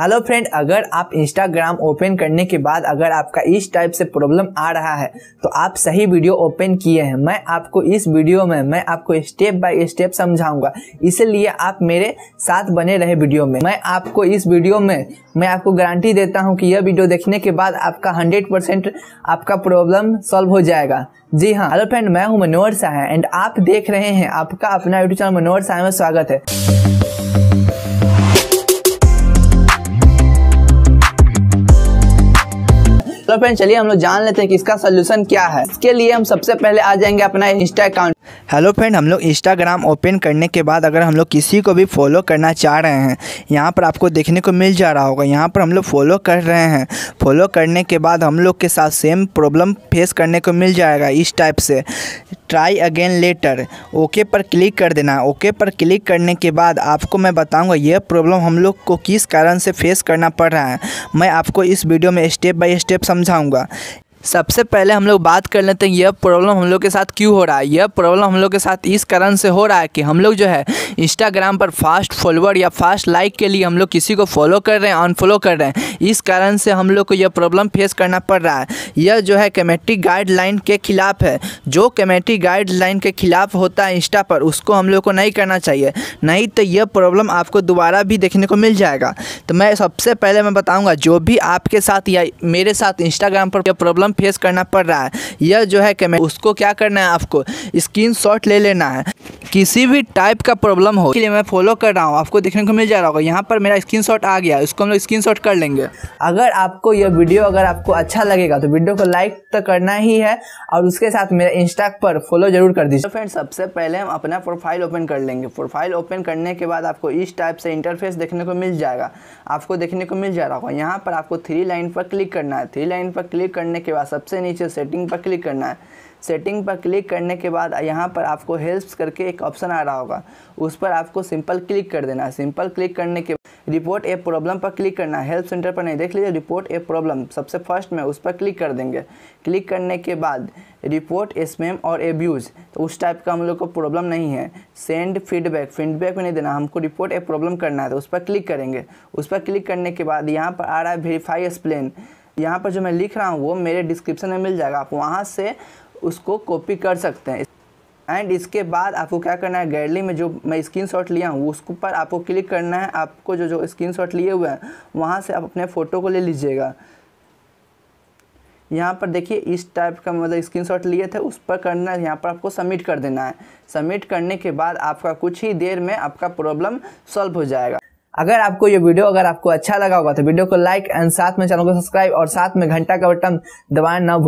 hello friend अगर आप Instagram open करने के बाद अगर आपका इस टाइप से प्रॉब्लम आ रहा है तो आप सही वीडियो ओपन किए हैं मैं आपको इस वीडियो में मैं आपको स्टेप बाय स्टेप समझाऊंगा इसलिए आप मेरे साथ बने रहे वीडियो में मैं आपको इस वीडियो में मैं आपको गारंटी देता हूं कि यह वीडियो देखने के बाद आपका हंड्रेड आपका प्रॉब्लम सॉल्व हो जाएगा जी हाँ हेलो फ्रेंड मैं हूँ मनोहर शाह एंड आप देख रहे हैं आपका अपना यूट्यूब चैनल मनोहर शाह में स्वागत है फ्रेंड चलिए हम लोग जान लेते हैं कि इसका सोल्यूशन क्या है इसके लिए हम सबसे पहले आ जाएंगे अपना इंस्टा अकाउंट हेलो फ्रेंड हम लोग इंस्टाग्राम ओपन करने के बाद अगर हम लोग किसी को भी फॉलो करना चाह रहे हैं यहाँ पर आपको देखने को मिल जा रहा होगा यहाँ पर हम लोग फॉलो कर रहे हैं फॉलो करने के बाद हम लोग के साथ सेम प्रॉब्लम फेस करने को मिल जाएगा इस टाइप से ट्राई अगेन लेटर ओके पर क्लिक कर देना ओके पर क्लिक करने के बाद आपको मैं बताऊँगा यह प्रॉब्लम हम लोग को किस कारण से फेस करना पड़ रहा है मैं आपको इस वीडियो में स्टेप बाई स्टेप समझाऊँगा सबसे पहले हम लोग बात कर लेते हैं यह प्रॉब्लम हम लोग के साथ क्यों हो रहा है यह प्रॉब्लम हम लोग के साथ इस कारण से हो रहा है कि हम लोग जो है इंस्टाग्राम पर फास्ट फॉलोअर या फास्ट लाइक के लिए हम लोग किसी को फॉलो कर रहे हैं अनफॉलो कर रहे हैं इस कारण से हम लोग को यह प्रॉब्लम फेस करना पड़ रहा है यह जो है कमेटी गाइडलाइन के खिलाफ है जो कमेटी गाइडलाइन के खिलाफ होता है इंस्टा पर उसको हम लोग को नहीं करना चाहिए नहीं तो यह प्रॉब्लम आपको दोबारा भी देखने को मिल जाएगा तो मैं सबसे पहले मैं बताऊँगा जो भी आपके साथ या मेरे साथ इंस्टाग्राम पर यह प्रॉब्लम प्रॉब्लम फेस करना पड़ रहा है यह जो है कैमरा उसको क्या करना है आपको स्क्रीन ले लेना है किसी भी टाइप का प्रॉब्लम हो इसलिए मैं फॉलो कर रहा हूँ आपको देखने को मिल जा रहा होगा यहाँ पर मेरा शॉट आ गया उसको हम लोग शॉट कर लेंगे अगर आपको यह वीडियो अगर आपको अच्छा लगेगा तो वीडियो को लाइक तो करना ही है और उसके साथ मेरे इंस्टा पर फॉलो जरूर कर दीजिए फ्रेंड सबसे पहले हम अपना प्रोफाइल ओपन कर लेंगे प्रोफाइल ओपन करने के बाद आपको इस टाइप से इंटरफेस देखने को मिल जाएगा आपको देखने को मिल जा रहा होगा यहाँ पर आपको थ्री लाइन पर क्लिक करना है थ्री लाइन पर क्लिक करने के बाद सबसे नीचे सेटिंग पर क्लिक करना है सेटिंग पर क्लिक करने के बाद यहाँ पर आपको हेल्प करके एक ऑप्शन आ रहा होगा उस पर आपको सिंपल क्लिक कर देना है सिंपल क्लिक करने के रिपोर्ट ए प्रॉब्लम पर क्लिक करना हेल्प सेंटर पर नहीं देख लीजिए रिपोर्ट ए प्रॉब्लम सबसे फर्स्ट में उस पर क्लिक कर देंगे क्लिक करने के बाद रिपोर्ट एसमेम और एब्यूज़ तो उस टाइप का हम लोग को प्रॉब्लम नहीं है सेंड फीडबैक फीडबैक भी नहीं देना हमको रिपोर्ट ए प्रॉब्लम करना है तो उस पर क्लिक करेंगे उस पर क्लिक करने के बाद यहाँ पर आ रहा है वेरीफाई एक्सप्लेन यहाँ पर जो मैं लिख रहा हूँ वो मेरे डिस्क्रिप्शन में मिल जाएगा आप वहाँ से उसको कॉपी कर सकते हैं एंड इसके बाद आपको क्या करना है गैलरी में जो मैं स्क्रीन शॉट लिया हूँ उसके ऊपर आपको क्लिक करना है आपको जो जो स्क्रीन शॉट लिए हुए हैं वहाँ से आप अपने फ़ोटो को ले लीजिएगा यहाँ पर देखिए इस टाइप का मतलब स्क्रीन शॉट लिए थे उस पर करना है यहाँ पर आपको सबमिट कर देना है सबमिट करने के बाद आपका कुछ ही देर में आपका प्रॉब्लम सॉल्व हो जाएगा अगर आपको ये वीडियो अगर आपको अच्छा लगा होगा तो वीडियो को लाइक एंड साथ में चैनल को सब्सक्राइब और साथ में घंटा का बटन दबाना ना